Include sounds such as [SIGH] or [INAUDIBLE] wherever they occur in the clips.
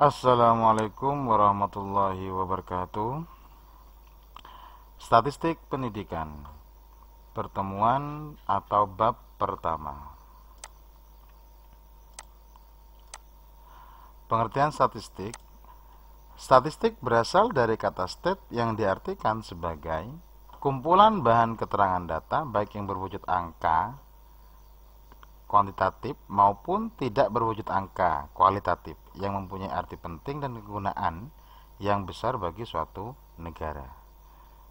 Assalamualaikum warahmatullahi wabarakatuh. Statistik pendidikan. Pertemuan atau bab pertama. Pengertian statistik. Statistik berasal dari kata state yang diartikan sebagai kumpulan bahan keterangan data baik yang berwujud angka, kuantitatif maupun tidak berwujud angka kualitatif yang mempunyai arti penting dan kegunaan yang besar bagi suatu negara.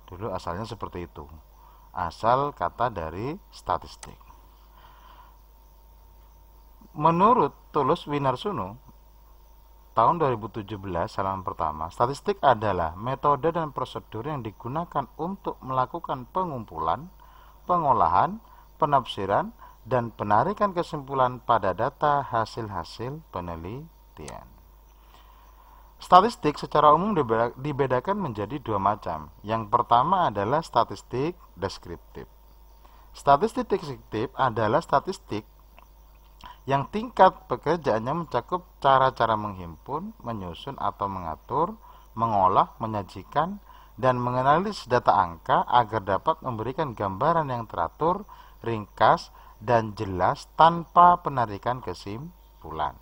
Dulu asalnya seperti itu. Asal kata dari statistik. Menurut Tulus Winarsuno, tahun 2017 halaman pertama, statistik adalah metode dan prosedur yang digunakan untuk melakukan pengumpulan, pengolahan, penafsiran, dan penarikan kesimpulan pada data hasil-hasil penelitian. Statistik secara umum dibedakan menjadi dua macam. Yang pertama adalah statistik deskriptif. Statistik deskriptif adalah statistik yang tingkat pekerjaannya mencakup cara-cara menghimpun, menyusun atau mengatur, mengolah, menyajikan, dan menganalisis data angka agar dapat memberikan gambaran yang teratur, ringkas, dan jelas tanpa penarikan kesimpulan.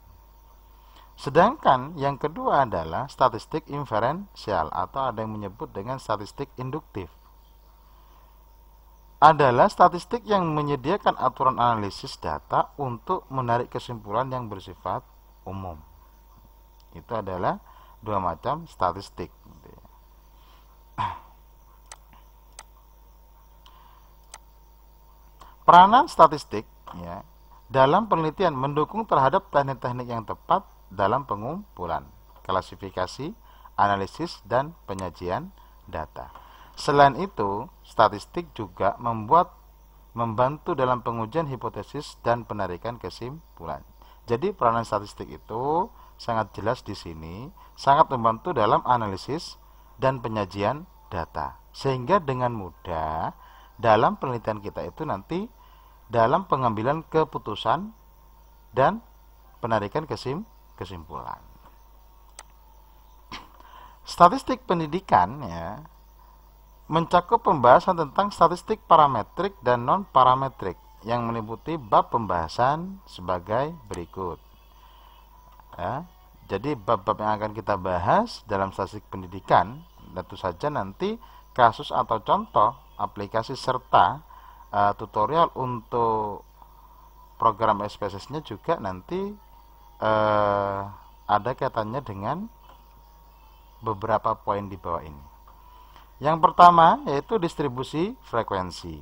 Sedangkan yang kedua adalah statistik inferensial atau ada yang menyebut dengan statistik induktif. Adalah statistik yang menyediakan aturan analisis data untuk menarik kesimpulan yang bersifat umum. Itu adalah dua macam statistik. Peranan statistik ya, dalam penelitian mendukung terhadap teknik-teknik yang tepat dalam pengumpulan, klasifikasi, analisis, dan penyajian data. Selain itu, statistik juga membuat membantu dalam pengujian hipotesis dan penarikan kesimpulan. Jadi peranan statistik itu sangat jelas di sini, sangat membantu dalam analisis dan penyajian data. Sehingga dengan mudah dalam penelitian kita itu nanti dalam pengambilan keputusan dan penarikan kesim kesimpulan. Statistik pendidikan ya mencakup pembahasan tentang statistik parametrik dan non parametrik yang meliputi bab pembahasan sebagai berikut. Ya, jadi bab-bab yang akan kita bahas dalam statistik pendidikan tentu saja nanti kasus atau contoh aplikasi serta uh, tutorial untuk program SPSS-nya juga nanti uh, ada kaitannya dengan beberapa poin di bawah ini. Yang pertama yaitu distribusi frekuensi.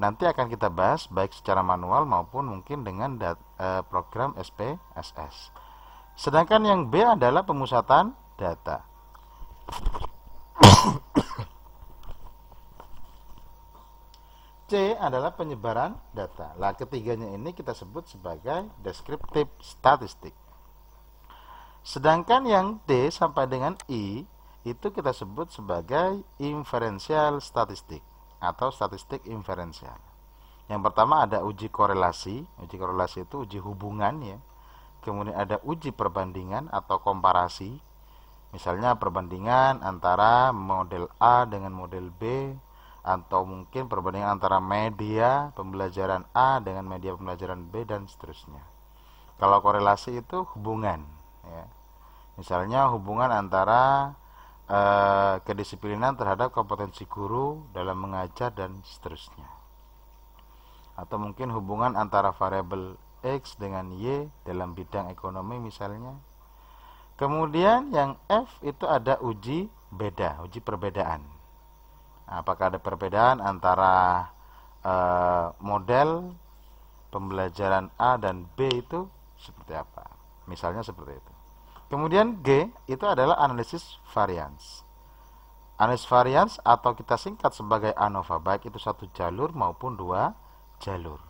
Nanti akan kita bahas baik secara manual maupun mungkin dengan dat, e, program SPSS. Sedangkan yang B adalah pemusatan data. C adalah penyebaran data. Lah ketiganya ini kita sebut sebagai deskriptif statistik. Sedangkan yang D sampai dengan I itu kita sebut sebagai inferensial statistik atau statistik inferensial. Yang pertama ada uji korelasi, uji korelasi itu uji hubungan ya. Kemudian ada uji perbandingan atau komparasi. Misalnya perbandingan antara model A dengan model B atau mungkin perbandingan antara media pembelajaran A dengan media pembelajaran B dan seterusnya. Kalau korelasi itu hubungan, ya. misalnya hubungan antara e, kedisiplinan terhadap kompetensi guru dalam mengajar dan seterusnya, atau mungkin hubungan antara variabel X dengan Y dalam bidang ekonomi misalnya. Kemudian yang F itu ada uji beda, uji perbedaan apakah ada perbedaan antara eh, model pembelajaran A dan B itu seperti apa misalnya seperti itu kemudian G itu adalah analisis variance analisis variance atau kita singkat sebagai ANOVA baik itu satu jalur maupun dua jalur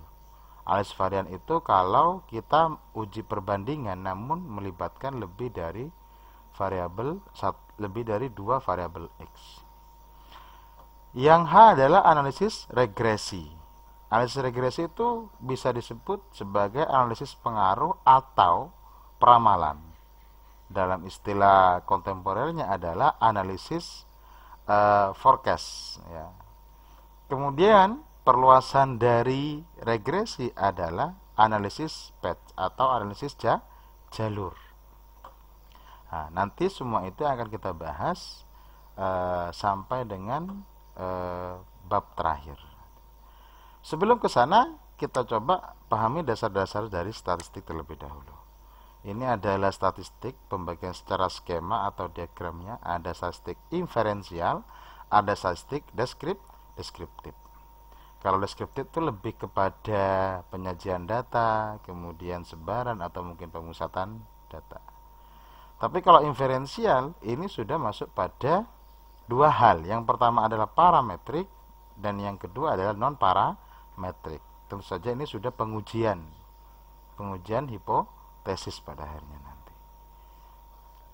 Analisis varian itu kalau kita uji perbandingan namun melibatkan lebih dari variabel lebih dari dua variabel x. Yang H adalah analisis regresi. Analisis regresi itu bisa disebut sebagai analisis pengaruh atau peramalan. Dalam istilah kontemporernya adalah analisis uh, forecast. Ya. Kemudian perluasan dari regresi adalah analisis path atau analisis ja, jalur. Nah, nanti semua itu akan kita bahas uh, sampai dengan Eh, bab terakhir. Sebelum ke sana, kita coba pahami dasar-dasar dari statistik terlebih dahulu. Ini adalah statistik pembagian secara skema atau diagramnya, ada statistik inferensial, ada statistik deskript, deskriptif. Kalau deskriptif itu lebih kepada penyajian data, kemudian sebaran atau mungkin pemusatan data. Tapi kalau inferensial ini sudah masuk pada dua hal. Yang pertama adalah parametrik dan yang kedua adalah non parametrik. Tentu saja ini sudah pengujian. Pengujian hipotesis pada akhirnya nanti.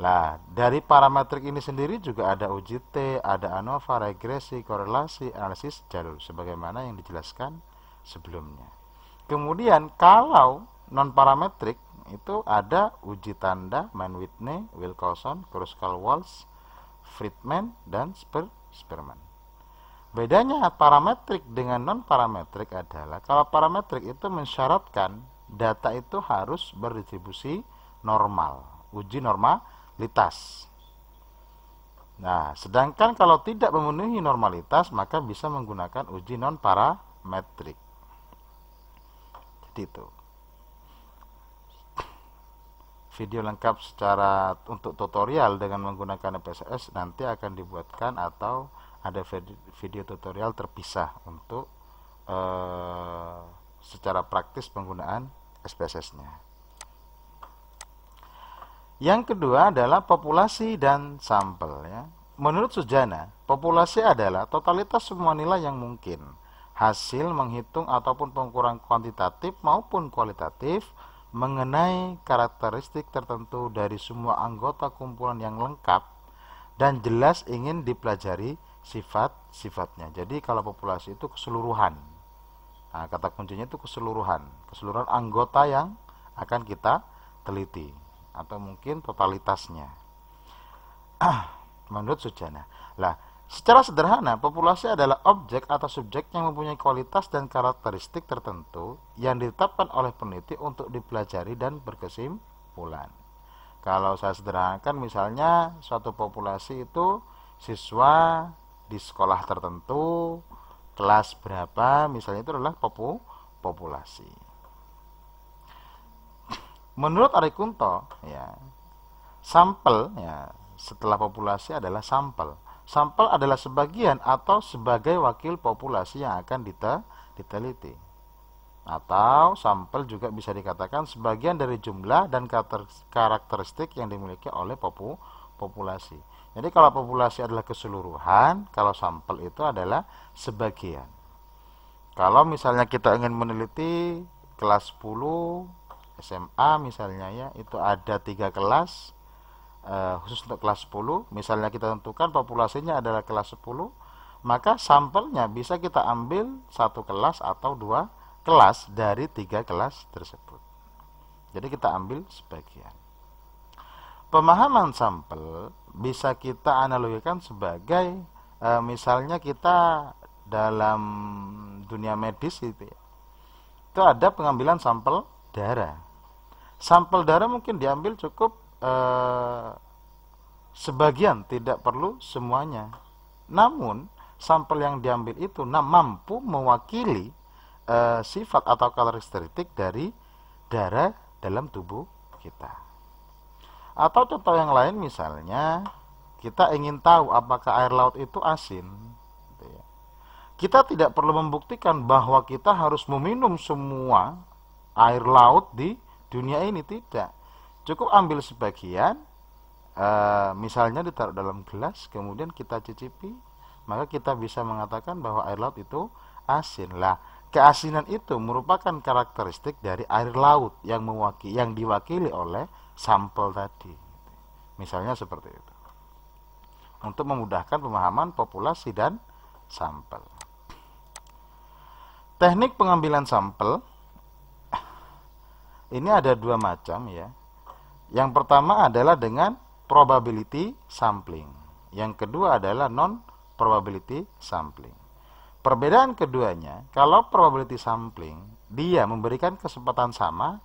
Lah, dari parametrik ini sendiri juga ada uji t ada ANOVA, regresi, korelasi, analisis jalur sebagaimana yang dijelaskan sebelumnya. Kemudian kalau non parametrik itu ada uji tanda, Mann-Whitney, Wilcoxon, Kruskal-Walls, Friedman dan Sper Sperman. Bedanya parametrik dengan non parametrik adalah kalau parametrik itu mensyaratkan data itu harus berdistribusi normal, uji normalitas. Nah, sedangkan kalau tidak memenuhi normalitas maka bisa menggunakan uji non parametrik. Jadi itu video lengkap secara untuk tutorial dengan menggunakan PSS nanti akan dibuatkan atau ada video tutorial terpisah untuk uh, secara praktis penggunaan SPSS-nya. Yang kedua adalah populasi dan sampel ya. Menurut Sujana, populasi adalah totalitas semua nilai yang mungkin hasil menghitung ataupun pengukuran kuantitatif maupun kualitatif mengenai karakteristik tertentu dari semua anggota kumpulan yang lengkap dan jelas ingin dipelajari sifat-sifatnya. Jadi kalau populasi itu keseluruhan. Nah, kata kuncinya itu keseluruhan, keseluruhan anggota yang akan kita teliti atau mungkin totalitasnya. [CLEARS THROAT] menurut Sujana. Lah, Secara sederhana, populasi adalah objek atau subjek yang mempunyai kualitas dan karakteristik tertentu yang ditetapkan oleh peneliti untuk dipelajari dan berkesimpulan. Kalau saya sederhanakan misalnya suatu populasi itu siswa di sekolah tertentu, kelas berapa, misalnya itu adalah popu, populasi. Menurut Ari Kunto, ya, sampel ya, setelah populasi adalah sampel sampel adalah sebagian atau sebagai wakil populasi yang akan diteliti. Atau sampel juga bisa dikatakan sebagian dari jumlah dan karakteristik yang dimiliki oleh popu populasi. Jadi kalau populasi adalah keseluruhan, kalau sampel itu adalah sebagian. Kalau misalnya kita ingin meneliti kelas 10 SMA misalnya ya, itu ada tiga kelas, uh, khusus untuk kelas 10 misalnya kita tentukan populasinya adalah kelas 10 maka sampelnya bisa kita ambil satu kelas atau dua kelas dari tiga kelas tersebut jadi kita ambil sebagian pemahaman sampel bisa kita analogikan sebagai e, misalnya kita dalam dunia medis itu ya, itu ada pengambilan sampel darah sampel darah mungkin diambil cukup Eh, sebagian tidak perlu semuanya. Namun sampel yang diambil itu nah, mampu mewakili uh, sifat atau karakteristik dari darah dalam tubuh kita. Atau contoh yang lain misalnya kita ingin tahu apakah air laut itu asin. Gitu ya. Kita tidak perlu membuktikan bahwa kita harus meminum semua air laut di dunia ini tidak Cukup ambil sebagian, e, misalnya ditaruh dalam gelas, kemudian kita cicipi, maka kita bisa mengatakan bahwa air laut itu asin. Lah, keasinan itu merupakan karakteristik dari air laut yang mewakili, yang diwakili oleh sampel tadi. Misalnya seperti itu. Untuk memudahkan pemahaman populasi dan sampel. Teknik pengambilan sampel ini ada dua macam ya. Yang pertama adalah dengan probability sampling. Yang kedua adalah non probability sampling. Perbedaan keduanya, kalau probability sampling, dia memberikan kesempatan sama,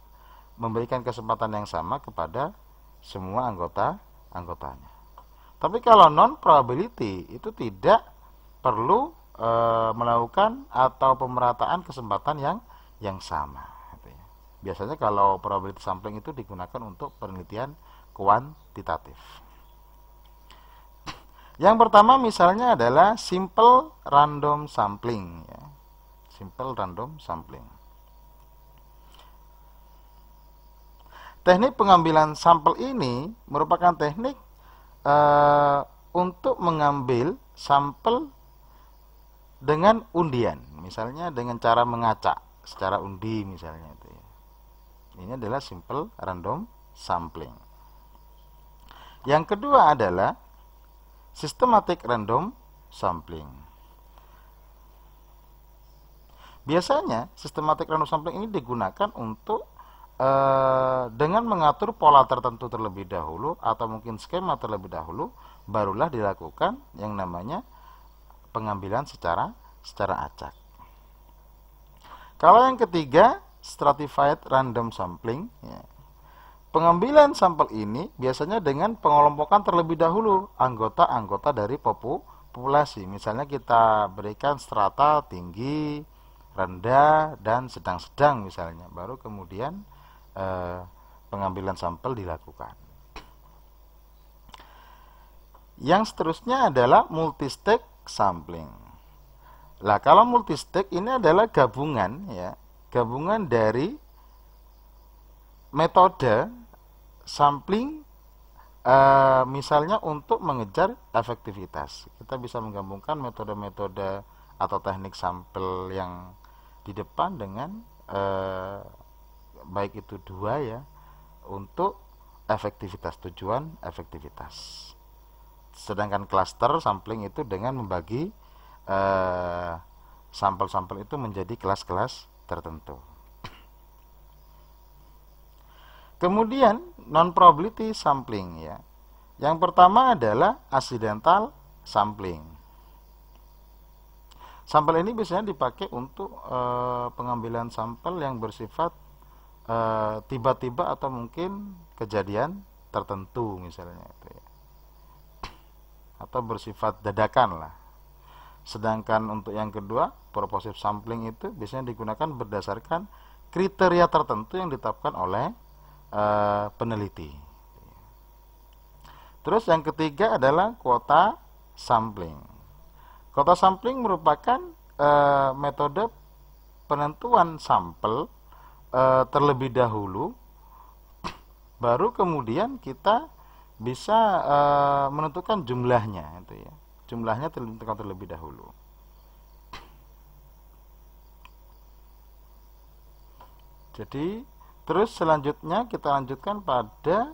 memberikan kesempatan yang sama kepada semua anggota anggotanya. Tapi kalau non probability itu tidak perlu e, melakukan atau pemerataan kesempatan yang yang sama. Biasanya kalau probability sampling itu digunakan untuk penelitian kuantitatif. Yang pertama misalnya adalah simple random sampling ya. Simple random sampling. Teknik pengambilan sampel ini merupakan teknik e, untuk mengambil sampel dengan undian, misalnya dengan cara mengacak secara undi misalnya itu ya. Ini adalah simple random sampling. Yang kedua adalah systematic random sampling. Biasanya systematic random sampling ini digunakan untuk uh, dengan mengatur pola tertentu terlebih dahulu atau mungkin skema terlebih dahulu barulah dilakukan yang namanya pengambilan secara secara acak. Kalau yang ketiga stratified random sampling. Ya. Pengambilan sampel ini biasanya dengan pengelompokan terlebih dahulu anggota-anggota dari popu populasi. Misalnya kita berikan strata tinggi, rendah, dan sedang-sedang misalnya. Baru kemudian eh, pengambilan sampel dilakukan. Yang seterusnya adalah multistake sampling. Lah kalau multistake ini adalah gabungan ya gabungan dari metode sampling e, misalnya untuk mengejar efektivitas kita bisa menggabungkan metode-metode atau teknik sampel yang di depan dengan e, baik itu dua ya untuk efektivitas tujuan efektivitas sedangkan cluster sampling itu dengan membagi eh, sampel-sampel e, itu menjadi kelas-kelas tertentu. Kemudian non-probability sampling ya. Yang pertama adalah accidental sampling. Sampel ini biasanya dipakai untuk e, pengambilan sampel yang bersifat eh, tiba-tiba e, atau mungkin kejadian tertentu misalnya itu ya. Atau bersifat dadakan lah. Sedangkan untuk yang kedua, purposive sampling itu biasanya digunakan berdasarkan kriteria tertentu yang ditetapkan oleh e, peneliti. Terus yang ketiga adalah kuota sampling. Kuota sampling merupakan e, metode penentuan sampel e, terlebih dahulu, baru kemudian kita bisa e, menentukan jumlahnya, Gitu ya jumlahnya tertentukan terlebih dahulu. Jadi, terus selanjutnya kita lanjutkan pada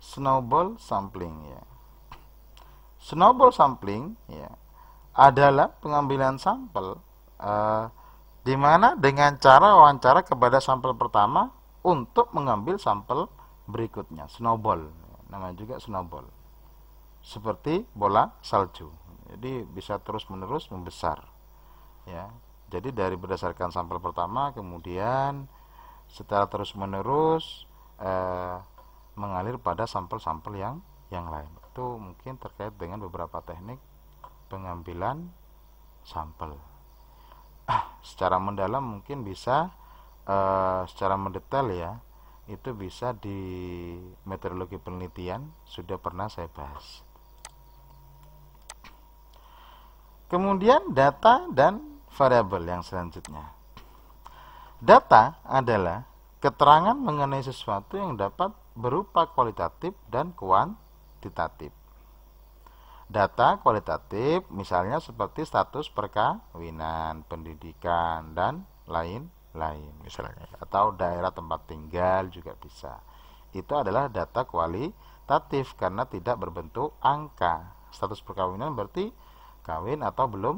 snowball sampling ya. Snowball sampling ya adalah pengambilan sampel uh, di mana dengan cara wawancara kepada sampel pertama untuk mengambil sampel berikutnya snowball namanya juga snowball seperti bola salju jadi bisa terus menerus membesar ya jadi dari berdasarkan sampel pertama kemudian secara terus menerus eh, mengalir pada sampel-sampel yang yang lain itu mungkin terkait dengan beberapa teknik pengambilan sampel ah, secara mendalam mungkin bisa eh, secara mendetail ya itu bisa di meteorologi penelitian sudah pernah saya bahas Kemudian data dan variabel yang selanjutnya. Data adalah keterangan mengenai sesuatu yang dapat berupa kualitatif dan kuantitatif. Data kualitatif misalnya seperti status perkawinan, pendidikan, dan lain-lain misalnya. Atau daerah tempat tinggal juga bisa. Itu adalah data kualitatif karena tidak berbentuk angka. Status perkawinan berarti kawin atau belum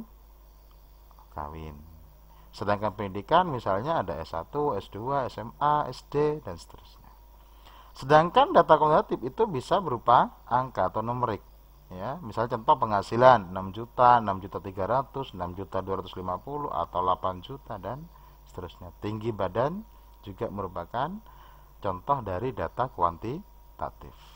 kawin. Sedangkan pendidikan misalnya ada S1, S2, SMA, SD dan seterusnya. Sedangkan data kumulatif itu bisa berupa angka atau numerik. Ya, misalnya contoh penghasilan 6 juta, 6 juta 300, 6 juta 250 atau 8 juta dan seterusnya. Tinggi badan juga merupakan contoh dari data kuantitatif.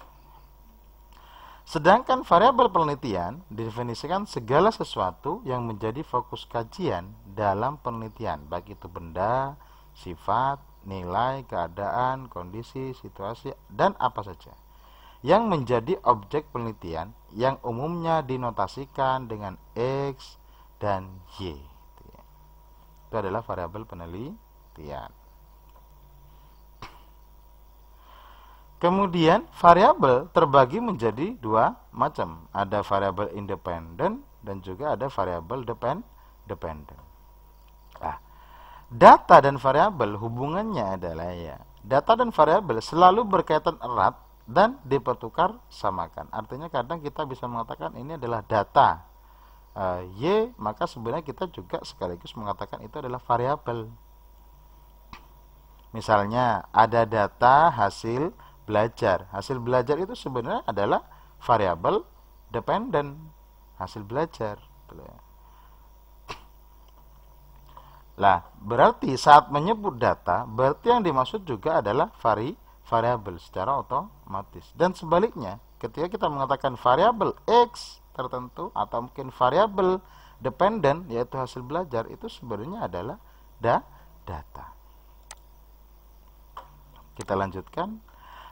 Sedangkan variabel penelitian didefinisikan segala sesuatu yang menjadi fokus kajian dalam penelitian, baik itu benda, sifat, nilai, keadaan, kondisi, situasi, dan apa saja yang menjadi objek penelitian yang umumnya dinotasikan dengan X dan Y. Itu ya. adalah variabel penelitian. Kemudian variabel terbagi menjadi dua macam. Ada variabel independen dan juga ada variabel depend dependen. Nah, data dan variabel hubungannya adalah ya data dan variabel selalu berkaitan erat dan dipertukar samakan. Artinya kadang kita bisa mengatakan ini adalah data uh, y, maka sebenarnya kita juga sekaligus mengatakan itu adalah variabel. Misalnya ada data hasil belajar. Hasil belajar itu sebenarnya adalah variabel dependent hasil belajar. Lah, berarti saat menyebut data, berarti yang dimaksud juga adalah vari variabel secara otomatis. Dan sebaliknya, ketika kita mengatakan variabel x tertentu atau mungkin variabel dependent yaitu hasil belajar itu sebenarnya adalah da data. Kita lanjutkan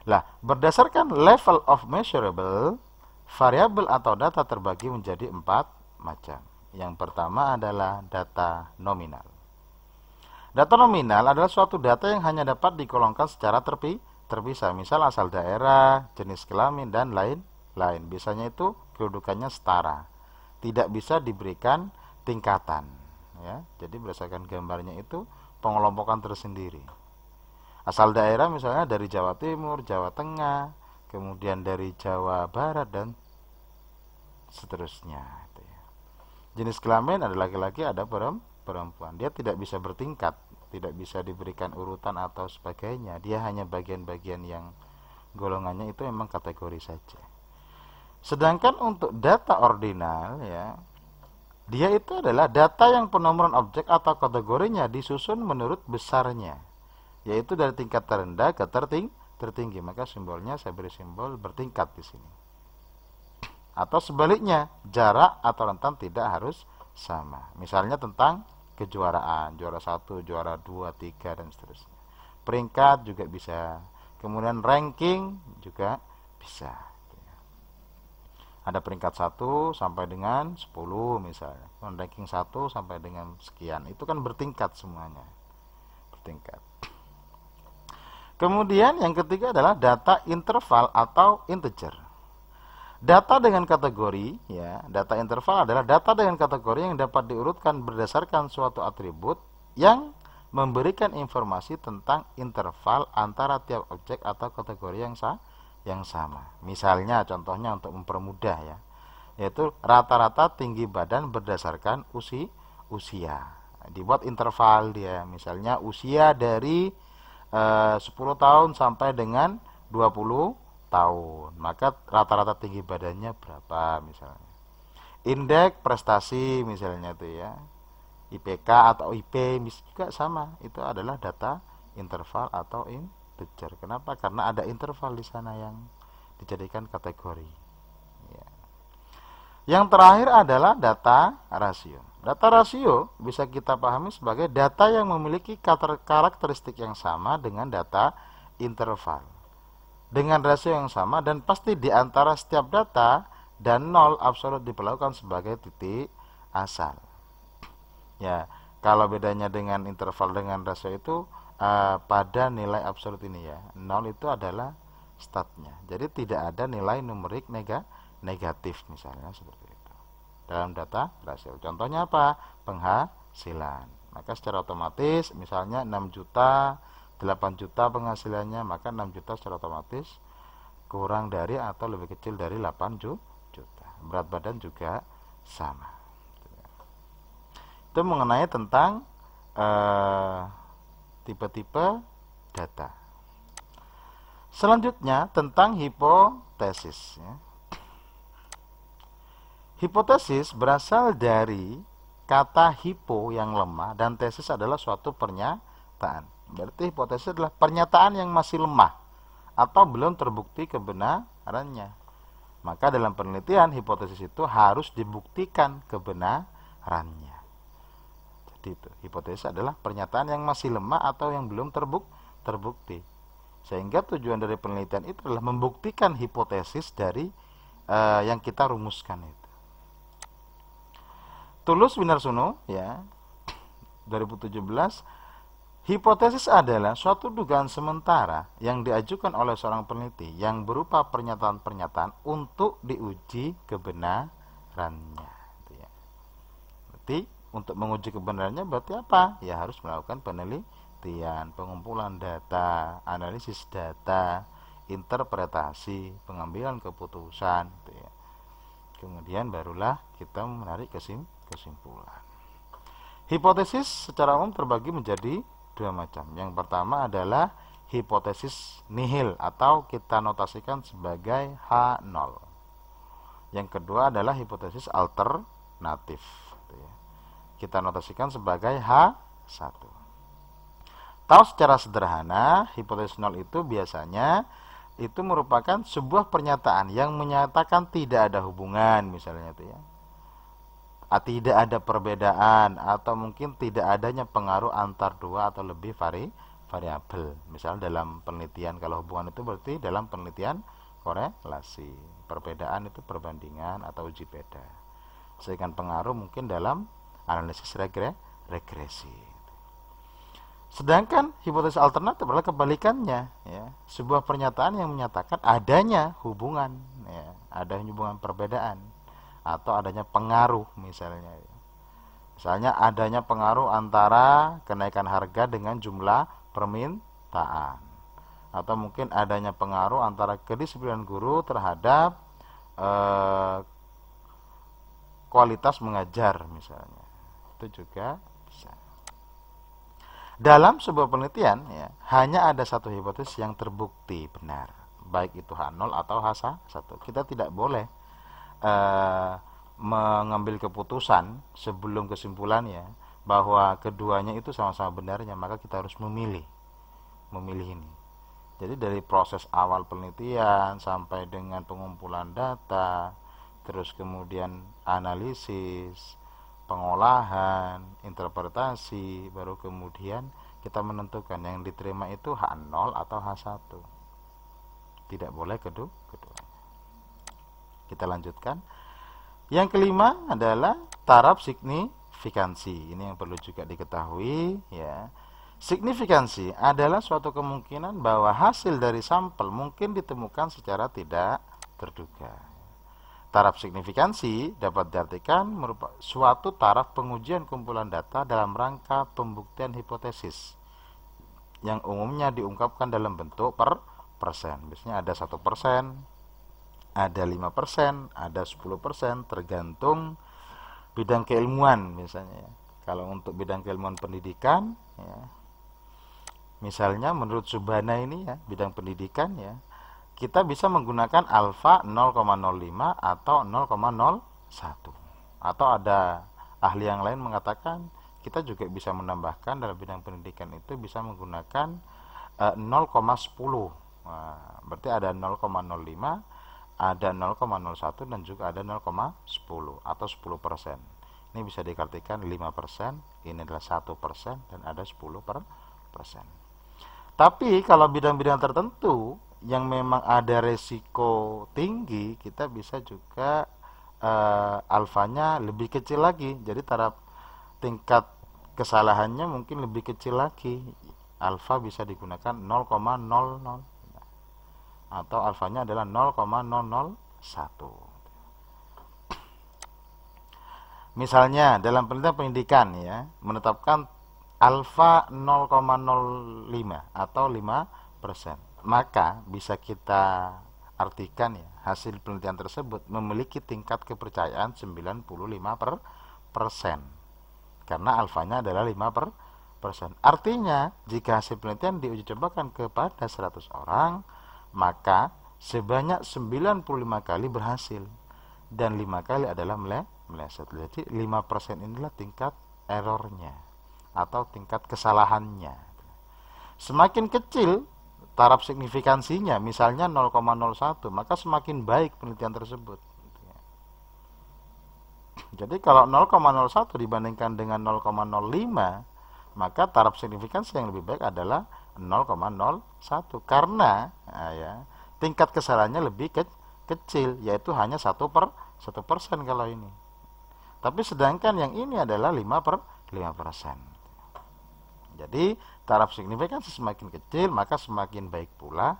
lah, berdasarkan level of measurable, variabel atau data terbagi menjadi empat macam. Yang pertama adalah data nominal. Data nominal adalah suatu data yang hanya dapat dikolongkan secara terpi, terpisah, misal asal daerah, jenis kelamin, dan lain-lain. Biasanya itu kedudukannya setara, tidak bisa diberikan tingkatan. Ya, jadi berdasarkan gambarnya itu pengelompokan tersendiri asal daerah misalnya dari Jawa Timur, Jawa Tengah, kemudian dari Jawa Barat dan seterusnya. Gitu ya. Jenis kelamin ada laki-laki ada perempuan. Dia tidak bisa bertingkat, tidak bisa diberikan urutan atau sebagainya. Dia hanya bagian-bagian yang golongannya itu memang kategori saja. Sedangkan untuk data ordinal ya, dia itu adalah data yang penomoran objek atau kategorinya disusun menurut besarnya yaitu dari tingkat terendah ke terting tertinggi maka simbolnya saya beri simbol bertingkat di sini atau sebaliknya jarak atau rentang tidak harus sama misalnya tentang kejuaraan juara satu juara dua tiga dan seterusnya peringkat juga bisa kemudian ranking juga bisa ada peringkat 1 sampai dengan 10 misalnya ranking 1 sampai dengan sekian itu kan bertingkat semuanya bertingkat Kemudian yang ketiga adalah data interval atau integer. Data dengan kategori, ya, data interval adalah data dengan kategori yang dapat diurutkan berdasarkan suatu atribut yang memberikan informasi tentang interval antara tiap objek atau kategori yang sama. Yang sama. Misalnya contohnya untuk mempermudah ya, yaitu rata-rata tinggi badan berdasarkan usi usia. Dibuat interval dia, misalnya usia dari Eh, sepuluh 10 tahun sampai dengan 20 tahun. Maka rata-rata tinggi badannya berapa misalnya. Indeks prestasi misalnya itu ya. IPK atau IP juga sama. Itu adalah data interval atau integer. Kenapa? Karena ada interval di sana yang dijadikan kategori. Ya. Yang terakhir adalah data rasio. Data rasio bisa kita pahami sebagai data yang memiliki karakteristik yang sama dengan data interval. Dengan rasio yang sama dan pasti di antara setiap data dan nol absolut diperlakukan sebagai titik asal. Ya, kalau bedanya dengan interval dengan rasio itu uh, pada nilai absolut ini ya. Nol itu adalah statnya. Jadi tidak ada nilai numerik nega negatif misalnya seperti dalam data berhasil Contohnya apa? Penghasilan. Maka secara otomatis misalnya 6 juta, 8 juta penghasilannya, maka 6 juta secara otomatis kurang dari atau lebih kecil dari 8 juta. Berat badan juga sama. Itu mengenai tentang eh, tipe-tipe uh, data. Selanjutnya tentang hipotesis. Ya. Hipotesis berasal dari kata hipo yang lemah dan tesis adalah suatu pernyataan. Berarti hipotesis adalah pernyataan yang masih lemah atau belum terbukti kebenarannya. Maka dalam penelitian hipotesis itu harus dibuktikan kebenarannya. Jadi itu hipotesis adalah pernyataan yang masih lemah atau yang belum terbuk terbukti. Sehingga tujuan dari penelitian itu adalah membuktikan hipotesis dari uh, yang kita rumuskan itu. Tulus Winarsono ya 2017 Hipotesis adalah suatu dugaan sementara yang diajukan oleh seorang peneliti yang berupa pernyataan-pernyataan untuk diuji kebenarannya. Gitu ya. Berarti untuk menguji kebenarannya berarti apa? Ya harus melakukan penelitian, pengumpulan data, analisis data, interpretasi, pengambilan keputusan. Gitu ya. Kemudian barulah kita menarik kesimpulan kesimpulan. Hipotesis secara umum terbagi menjadi dua macam. Yang pertama adalah hipotesis nihil atau kita notasikan sebagai H0. Yang kedua adalah hipotesis alternatif. Kita notasikan sebagai H1. Tahu secara sederhana, hipotesis nol itu biasanya itu merupakan sebuah pernyataan yang menyatakan tidak ada hubungan misalnya itu ya Ah, tidak ada perbedaan atau mungkin tidak adanya pengaruh antar dua atau lebih vari variabel. Misal dalam penelitian kalau hubungan itu berarti dalam penelitian korelasi. Perbedaan itu perbandingan atau uji beda. Sehingga pengaruh mungkin dalam analisis regre regresi. Sedangkan hipotesis alternatif adalah kebalikannya, ya. Sebuah pernyataan yang menyatakan adanya hubungan, ya, ada hubungan perbedaan atau adanya pengaruh misalnya misalnya adanya pengaruh antara kenaikan harga dengan jumlah permintaan atau mungkin adanya pengaruh antara kedisiplinan guru terhadap eh, kualitas mengajar misalnya itu juga bisa dalam sebuah penelitian ya, hanya ada satu hipotesis yang terbukti benar baik itu H0 atau H1 kita tidak boleh e, mengambil keputusan sebelum kesimpulannya bahwa keduanya itu sama-sama benarnya maka kita harus memilih memilih ini jadi dari proses awal penelitian sampai dengan pengumpulan data terus kemudian analisis pengolahan interpretasi baru kemudian kita menentukan yang diterima itu H0 atau H1 tidak boleh kedua kita lanjutkan. Yang kelima adalah taraf signifikansi. Ini yang perlu juga diketahui ya. Signifikansi adalah suatu kemungkinan bahwa hasil dari sampel mungkin ditemukan secara tidak terduga. Taraf signifikansi dapat diartikan merupakan suatu taraf pengujian kumpulan data dalam rangka pembuktian hipotesis yang umumnya diungkapkan dalam bentuk per persen. Biasanya ada satu persen, ada lima persen, ada sepuluh persen, tergantung bidang keilmuan misalnya. Ya. Kalau untuk bidang keilmuan pendidikan ya. Misalnya menurut Subhana ini ya, bidang pendidikan ya, kita bisa menggunakan alfa 0,05 atau 0,01. Atau ada ahli yang lain mengatakan kita juga bisa menambahkan dalam bidang pendidikan itu bisa menggunakan eh, nol 0,10. Nah, berarti ada 0,05 ada 0,01 dan juga ada 0,10 atau 10 persen. Ini bisa dikartikan 5 persen, ini adalah 1 persen, dan ada 10 persen. Tapi kalau bidang-bidang tertentu yang memang ada resiko tinggi, kita bisa juga uh, alfanya lebih kecil lagi. Jadi taraf tingkat kesalahannya mungkin lebih kecil lagi. Alfa bisa digunakan 0,00 atau alfanya adalah 0,001. Misalnya dalam penelitian pendidikan ya menetapkan alfa 0,05 atau 5 persen. Maka bisa kita artikan ya hasil penelitian tersebut memiliki tingkat kepercayaan 95 per persen karena alfanya adalah 5 persen. Artinya jika hasil penelitian diuji cobakan kepada 100 orang maka sebanyak 95 kali berhasil dan 5 kali adalah meleset. Jadi 5% inilah tingkat errornya atau tingkat kesalahannya. Semakin kecil taraf signifikansinya, misalnya 0,01, maka semakin baik penelitian tersebut. Jadi kalau 0,01 dibandingkan dengan 0,05, maka taraf signifikansi yang lebih baik adalah 0,01 karena nah ya tingkat kesalahannya lebih ke, kecil yaitu hanya satu per satu persen kalau ini tapi sedangkan yang ini adalah 5 per 5 persen jadi taraf signifikansi semakin kecil maka semakin baik pula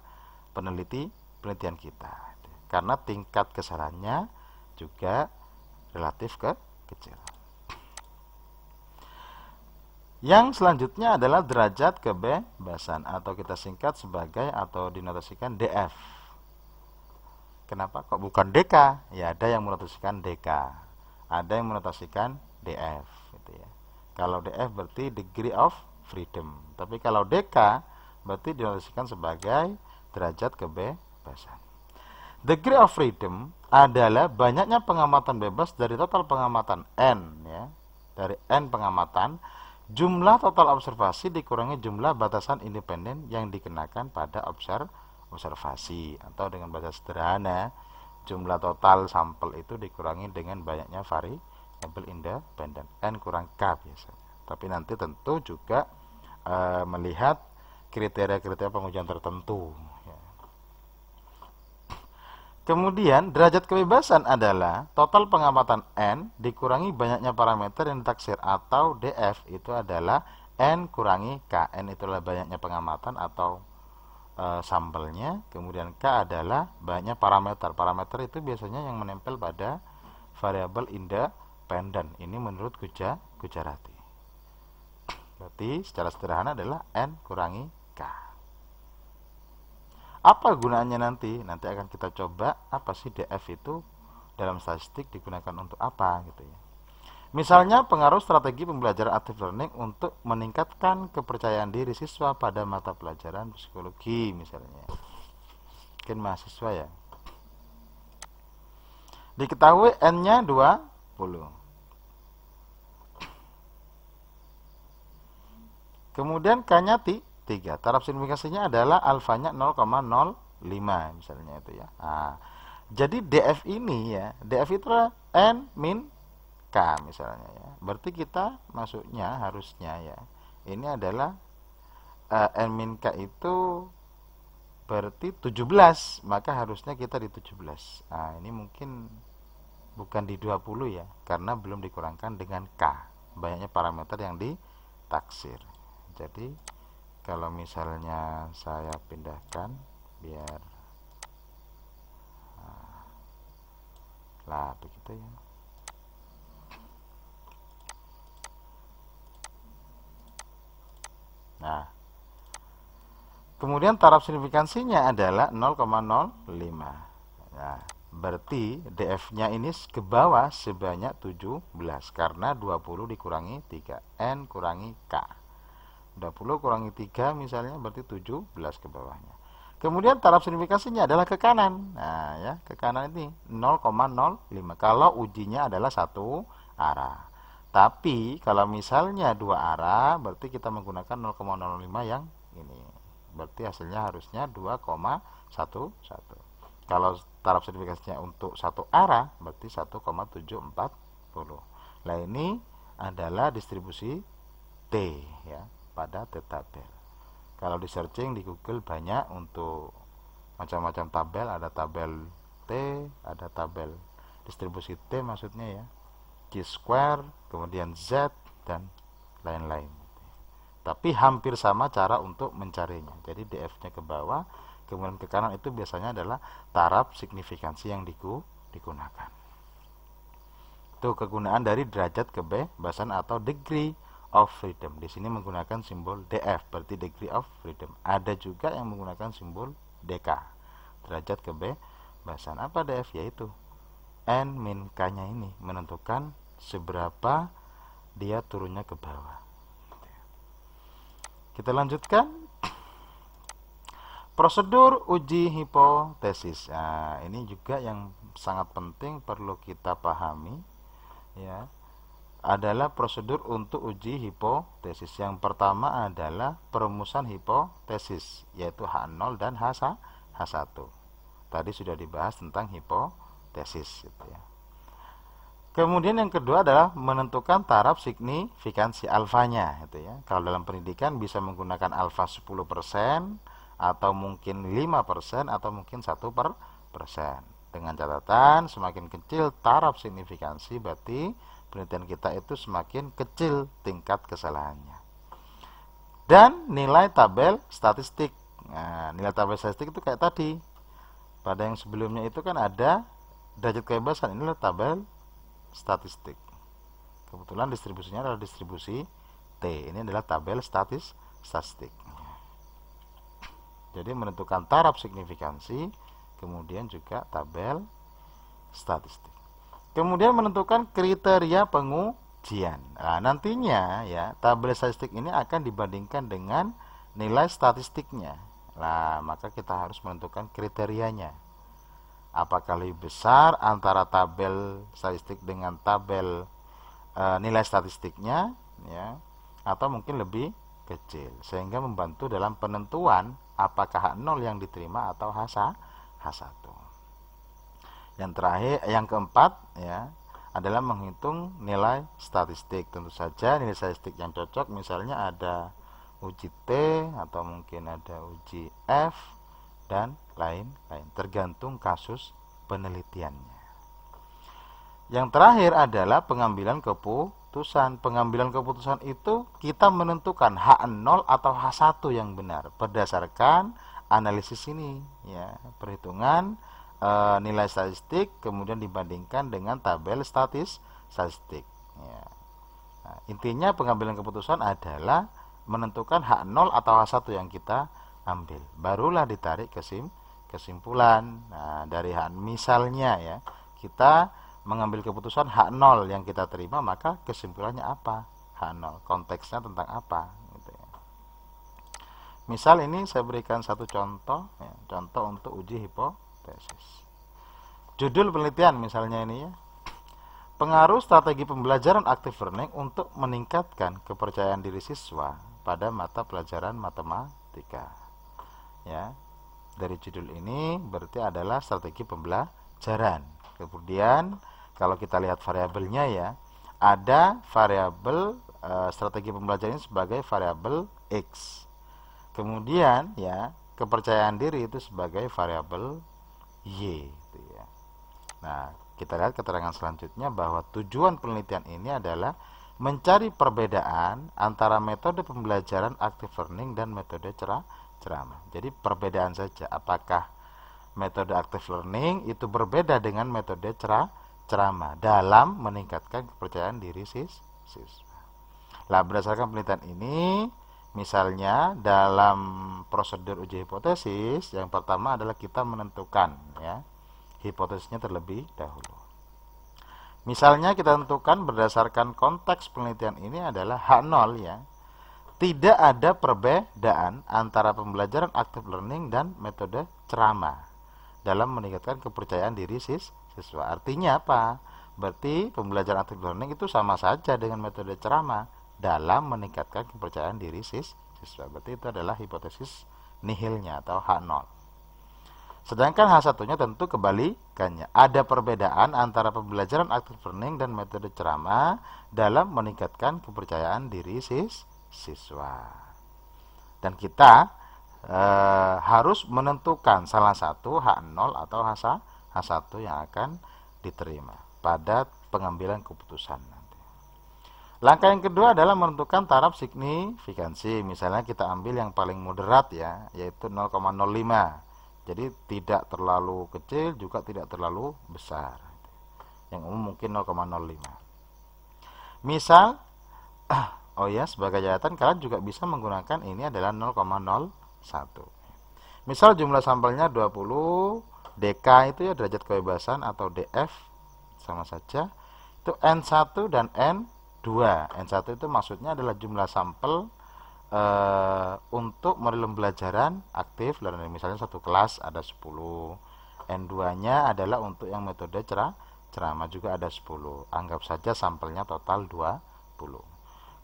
peneliti penelitian kita karena tingkat kesalahannya juga relatif ke kecil yang selanjutnya adalah derajat kebebasan atau kita singkat sebagai atau dinotasikan DF. Kenapa kok bukan DK? Ya ada yang menotasikan DK, ada yang menotasikan DF gitu ya. Kalau DF berarti degree of freedom. Tapi kalau DK berarti dinotasikan sebagai derajat kebebasan. Degree of freedom adalah banyaknya pengamatan bebas dari total pengamatan N ya. Dari N pengamatan jumlah total observasi dikurangi jumlah batasan independen yang dikenakan pada observ observasi atau dengan bahasa sederhana jumlah total sampel itu dikurangi dengan banyaknya variabel independen n kurang k biasanya tapi nanti tentu juga e, melihat kriteria-kriteria pengujian tertentu Kemudian derajat kebebasan adalah total pengamatan n dikurangi banyaknya parameter yang ditaksir atau df itu adalah n kurangi kn itulah banyaknya pengamatan atau e, eh, sampelnya. Kemudian k adalah banyaknya parameter. Parameter itu biasanya yang menempel pada variabel independen. Ini menurut Guja Gujarati. Berarti secara sederhana adalah n kurangi k. Apa gunanya nanti? Nanti akan kita coba apa sih DF itu dalam statistik digunakan untuk apa gitu ya. Misalnya pengaruh strategi pembelajaran active learning untuk meningkatkan kepercayaan diri siswa pada mata pelajaran psikologi misalnya. Mungkin mahasiswa ya. Diketahui N-nya 20. Kemudian K-nya 3. Taraf signifikasinya adalah alfanya 0,05 misalnya itu ya. Nah, jadi DF ini ya, DF itu N min K misalnya ya. Berarti kita masuknya harusnya ya. Ini adalah uh, N min K itu berarti 17, maka harusnya kita di 17. Nah, ini mungkin bukan di 20 ya, karena belum dikurangkan dengan K. Banyaknya parameter yang ditaksir. Jadi kalau misalnya saya pindahkan biar ah, lah begitu ya nah kemudian taraf signifikansinya adalah 0,05 nah berarti DF-nya ini ke bawah sebanyak 17 karena 20 dikurangi 3 N kurangi K 20 kurangi 3 misalnya berarti 17 ke bawahnya. Kemudian taraf sinifikasinya adalah ke kanan. Nah, ya, ke kanan ini 0,05. Kalau ujinya adalah satu arah. Tapi kalau misalnya dua arah, berarti kita menggunakan 0,05 yang ini. Berarti hasilnya harusnya 2,11. Kalau taraf sinifikasinya untuk satu arah, berarti 1,740. Nah, ini adalah distribusi T, ya pada tabel. Kalau di searching di Google banyak untuk macam-macam tabel, ada tabel T, ada tabel distribusi T maksudnya ya. Q square, kemudian Z dan lain-lain. Tapi hampir sama cara untuk mencarinya. Jadi DF-nya ke bawah, kemudian ke kanan itu biasanya adalah taraf signifikansi yang diku, digunakan. Itu kegunaan dari derajat kebebasan atau degree of freedom. Di sini menggunakan simbol DF, berarti degree of freedom. Ada juga yang menggunakan simbol DK, derajat kebebasan. Apa DF? Yaitu N min K-nya ini menentukan seberapa dia turunnya ke bawah. Kita lanjutkan. Prosedur uji hipotesis. Nah, ini juga yang sangat penting perlu kita pahami ya adalah prosedur untuk uji hipotesis. Yang pertama adalah perumusan hipotesis, yaitu H0 dan H1. Tadi sudah dibahas tentang hipotesis. Gitu ya. Kemudian yang kedua adalah menentukan taraf signifikansi alfanya. Gitu ya. Kalau dalam pendidikan bisa menggunakan alfa 10%, atau mungkin 5%, atau mungkin 1%. persen. Dengan catatan semakin kecil taraf signifikansi berarti penelitian kita itu semakin kecil tingkat kesalahannya. Dan nilai tabel statistik. Nah, nilai tabel statistik itu kayak tadi. Pada yang sebelumnya itu kan ada derajat kebebasan, ini adalah tabel statistik. Kebetulan distribusinya adalah distribusi T. Ini adalah tabel statis statistik. Jadi menentukan taraf signifikansi, kemudian juga tabel statistik. Kemudian menentukan kriteria pengujian. Nah, nantinya ya tabel statistik ini akan dibandingkan dengan nilai statistiknya. Nah, maka kita harus menentukan kriterianya. Apakah lebih besar antara tabel statistik dengan tabel e, nilai statistiknya, ya, atau mungkin lebih kecil, sehingga membantu dalam penentuan apakah H0 yang diterima atau H1. Yang terakhir, yang keempat ya adalah menghitung nilai statistik. Tentu saja nilai statistik yang cocok misalnya ada uji T atau mungkin ada uji F dan lain-lain tergantung kasus penelitiannya. Yang terakhir adalah pengambilan keputusan. Pengambilan keputusan itu kita menentukan H0 atau H1 yang benar berdasarkan analisis ini ya, perhitungan e, nilai statistik kemudian dibandingkan dengan tabel statis statistik ya. nah, intinya pengambilan keputusan adalah menentukan hak 0 atau hak 1 yang kita ambil barulah ditarik kesim kesimpulan nah, dari hak misalnya ya kita mengambil keputusan hak 0 yang kita terima maka kesimpulannya apa hak 0 konteksnya tentang apa gitu ya. misal ini saya berikan satu contoh ya, contoh untuk uji hipotesis tesis. Judul penelitian misalnya ini ya. Pengaruh strategi pembelajaran active learning untuk meningkatkan kepercayaan diri siswa pada mata pelajaran matematika. Ya. Dari judul ini berarti adalah strategi pembelajaran. Kemudian kalau kita lihat variabelnya ya, ada variabel e, strategi pembelajaran sebagai variabel x. Kemudian ya, kepercayaan diri itu sebagai variabel Y gitu ya. Nah, kita lihat keterangan selanjutnya bahwa tujuan penelitian ini adalah mencari perbedaan antara metode pembelajaran active learning dan metode cerah ceramah. Jadi perbedaan saja apakah metode active learning itu berbeda dengan metode cerah ceramah dalam meningkatkan kepercayaan diri sis sis. Nah, berdasarkan penelitian ini Misalnya dalam prosedur uji hipotesis, yang pertama adalah kita menentukan ya hipotesisnya terlebih dahulu. Misalnya kita tentukan berdasarkan konteks penelitian ini adalah H0 ya. Tidak ada perbedaan antara pembelajaran active learning dan metode ceramah dalam meningkatkan kepercayaan diri siswa. Artinya apa? Berarti pembelajaran active learning itu sama saja dengan metode ceramah dalam meningkatkan kepercayaan diri sis siswa. Berarti itu adalah hipotesis nihilnya atau H0. Sedangkan H1-nya tentu kebalikannya. Ada perbedaan antara pembelajaran aktif learning dan metode ceramah dalam meningkatkan kepercayaan diri sis siswa. Dan kita e, harus menentukan salah satu H0 atau H1 yang akan diterima pada pengambilan keputusan. Langkah yang kedua adalah menentukan taraf signifikansi. Misalnya kita ambil yang paling moderat ya, yaitu 0,05. Jadi tidak terlalu kecil juga tidak terlalu besar. Yang umum mungkin 0,05. Misal [CLEARS THROAT] oh ya sebagai catatan kalian juga bisa menggunakan ini adalah 0,01. Misal jumlah sampelnya 20 DK itu ya derajat kebebasan atau DF sama saja. Itu N1 dan N 2 N1 itu maksudnya adalah jumlah sampel e, untuk model pelajaran aktif learning misalnya satu kelas ada 10 N2 nya adalah untuk yang metode cerah ceramah juga ada 10 anggap saja sampelnya total 20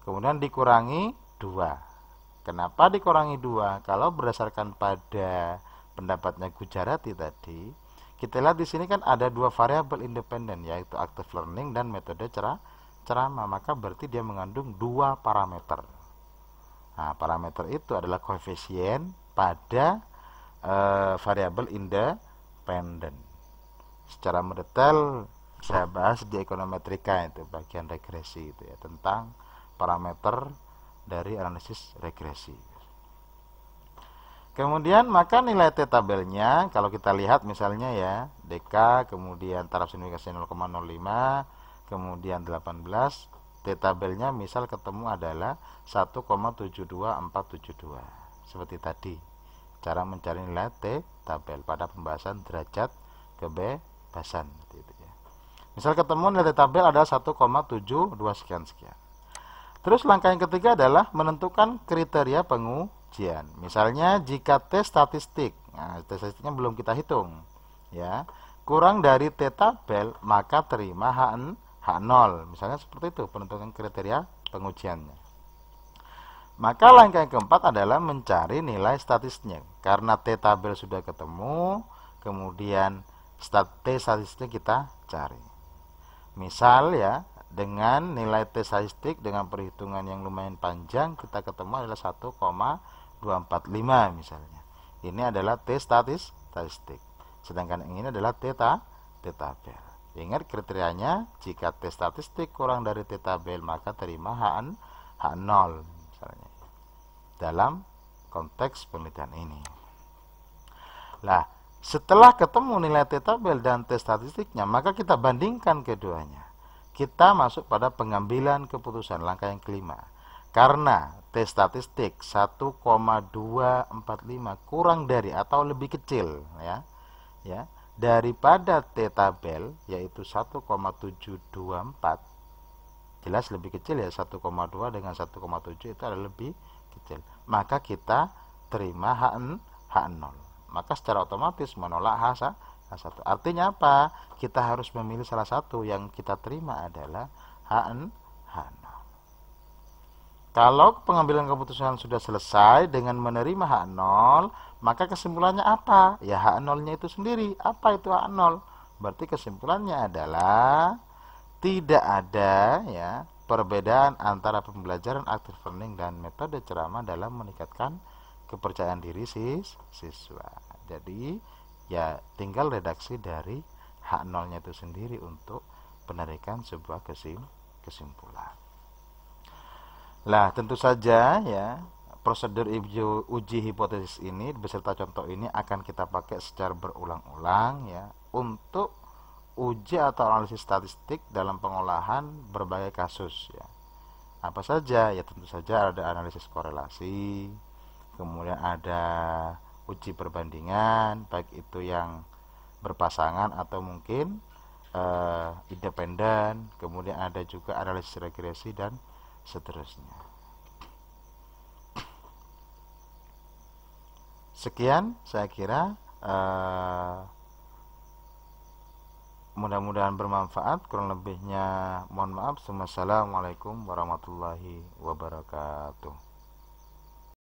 kemudian dikurangi 2 kenapa dikurangi 2 kalau berdasarkan pada pendapatnya Gujarati tadi kita lihat di sini kan ada dua variabel independen yaitu active learning dan metode cerah ceramah maka berarti dia mengandung dua parameter nah parameter itu adalah koefisien pada uh, variabel independen secara mendetail saya bahas di ekonometrika itu bagian regresi itu ya tentang parameter dari analisis regresi Kemudian maka nilai T tabelnya kalau kita lihat misalnya ya DK kemudian taraf signifikansi 0,05 kemudian 18 D tabelnya misal ketemu adalah 1,72472 seperti tadi cara mencari nilai T tabel pada pembahasan derajat kebebasan gitu ya. misal ketemu nilai T tabel ada 1,72 sekian sekian terus langkah yang ketiga adalah menentukan kriteria pengujian misalnya jika T statistik nah, T statistiknya belum kita hitung ya kurang dari T tabel maka terima HN nol misalnya seperti itu penentuan kriteria pengujiannya maka langkah yang keempat adalah mencari nilai statistiknya. karena T tabel sudah ketemu kemudian stat T statistik kita cari misal ya dengan nilai T statistik dengan perhitungan yang lumayan panjang kita ketemu adalah 1,245 misalnya ini adalah T statis statistik sedangkan yang ini adalah T tabel Ingat kriterianya, jika T statistik kurang dari T tabel maka terima H0 misalnya. Dalam konteks penelitian ini. Nah setelah ketemu nilai T tabel dan T statistiknya, maka kita bandingkan keduanya. Kita masuk pada pengambilan keputusan langkah yang kelima. Karena T statistik 1,245 kurang dari atau lebih kecil ya. Ya daripada T tabel yaitu 1,724 jelas lebih kecil ya 1,2 dengan 1,7 itu adalah lebih kecil maka kita terima HN H0 maka secara otomatis menolak H1 artinya apa kita harus memilih salah satu yang kita terima adalah H0 kalau pengambilan keputusan sudah selesai dengan menerima H0 maka kesimpulannya apa? Ya H 0 nya itu sendiri. Apa itu H 0 Berarti kesimpulannya adalah tidak ada ya perbedaan antara pembelajaran active learning dan metode ceramah dalam meningkatkan kepercayaan diri sis siswa. Jadi ya tinggal redaksi dari H0-nya itu sendiri untuk penarikan sebuah kesimpulan. Lah tentu saja ya prosedur uji hipotesis ini beserta contoh ini akan kita pakai secara berulang-ulang ya untuk uji atau analisis statistik dalam pengolahan berbagai kasus ya. Apa saja? Ya tentu saja ada analisis korelasi, kemudian ada uji perbandingan baik itu yang berpasangan atau mungkin uh, independen, kemudian ada juga analisis regresi dan seterusnya. Sekian saya kira uh, mudah-mudahan bermanfaat kurang lebihnya mohon maaf Assalamualaikum warahmatullahi wabarakatuh